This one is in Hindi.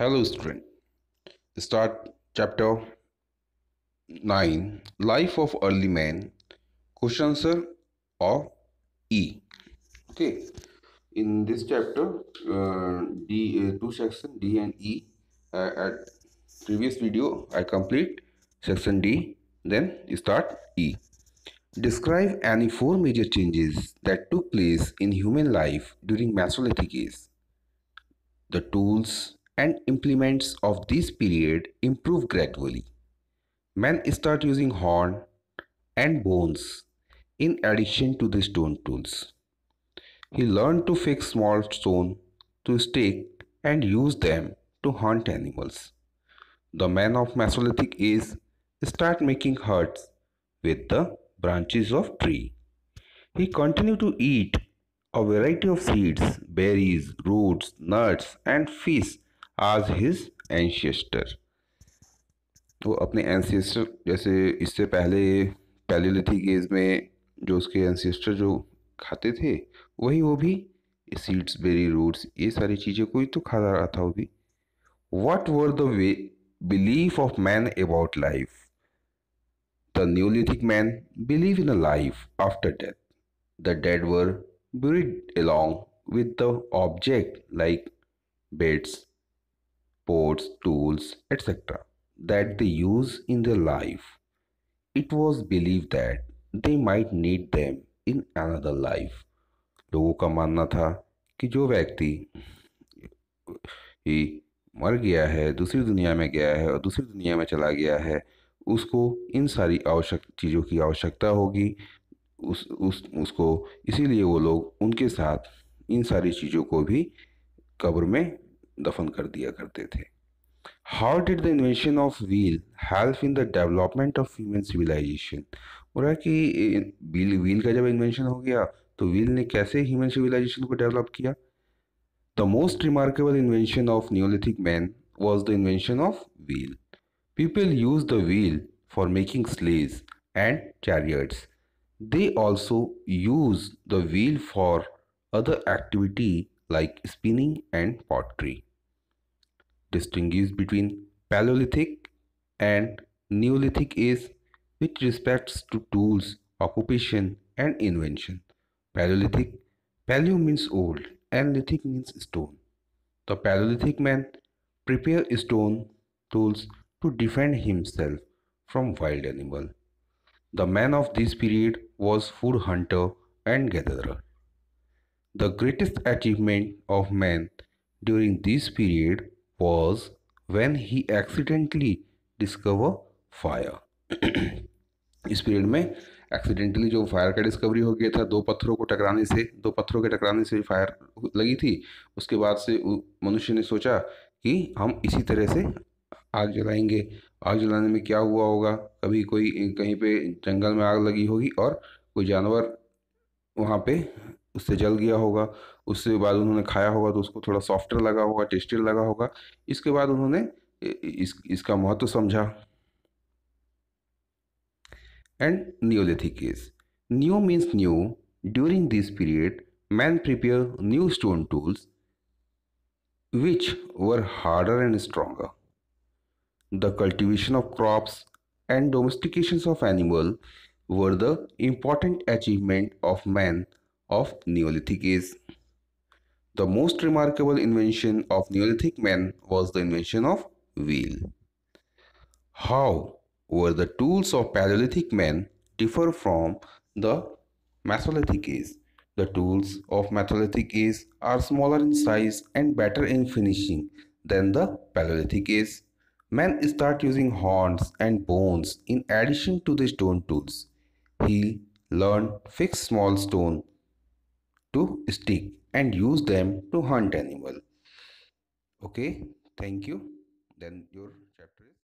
Hello, student. Start chapter 9 Life of Early Man. Question answer of E. Okay. In this chapter, uh, D uh, two section D and E. Uh, at previous video, I complete section D. Then start E. Describe any four major changes that took place in human life during Mesolithic age. The tools, and implements of this period improve gradually. Men start using horn and bones in addition to the stone tools. He learned to fix small stone to stick and use them to hunt animals. The men of Mesolithic age start making huts with the branches of tree. He continued to eat a variety of seeds, berries, roots, nuts and fish आज हिज एंशेस्टर वो अपने एंसेस्टर जैसे इससे पहले पैलिथिक एज में जो उसके एंसेस्टर जो खाते थे वही वो भी सीड्स बेरी रूट्स ये सारी चीज़ें कोई तो खा रहा था वो भी what were the way belief of man about life the Neolithic man believe in a life after death the dead were buried along with the object like beds sports, tools, etc., that they use in their life. It was believed that they might need them in another life. लोगों का मानना था कि जो व्यक्ति ही मर गया है दूसरी दुनिया में गया है और दूसरी दुनिया में चला गया है उसको इन सारी आवश्यक चीज़ों की आवश्यकता होगी उस उस उसको इसीलिए वो लोग उनके साथ इन सारी चीज़ों को भी कब्र में दफन कर दिया करते थे how did the invention of wheel help in the development of human civilisation बोला कि व्हील व्हील का जब इन्वेंशन हो गया तो व्हील ने कैसे ह्यूमन सिविलाइजेशन को डेवलप किया the most remarkable invention of Neolithic man was the invention of wheel people use the wheel for making sledge and chariots they also use the wheel for other activity like spinning and pottery distinguish between Paleolithic and Neolithic age with respects to tools, occupation, and invention. Paleolithic Paleo means old and lithic means stone. The Paleolithic man prepared stone tools to defend himself from wild animal. The man of this period was food hunter and gatherer. The greatest achievement of man during this period was when he accidentally discover fire इस पीरियड में एक्सीडेंटली जो फायर का डिस्कवरी हो गया था दो पत्थरों को टकराने से दो पत्थरों के टकराने से फायर लगी थी उसके बाद से मनुष्य ने सोचा कि हम इसी तरह से आग जलाएंगे आग जलाने में क्या हुआ होगा कभी कोई कहीं पे जंगल में आग लगी होगी और कोई जानवर वहाँ पे उससे जल गया होगा उसके बाद उन्होंने खाया होगा तो उसको थोड़ा सॉफ्टर लगा होगा टेस्टियर लगा होगा इसके बाद उन्होंने इस इसका महत्व समझा and Neolithic case new means new during this period man prepare new stone tools which were harder and stronger the cultivation of crops and domestication of animal were the important achievement of man of Neolithic age. The most remarkable invention of Neolithic man was the invention of wheel. How were the tools of Paleolithic man differ from the Mesolithic age? The tools of Mesolithic age are smaller in size and better in finishing than the Paleolithic age. Men start using horns and bones in addition to the stone tools. He learned fix small stone to stick and use them to hunt animal okay thank you then your chapter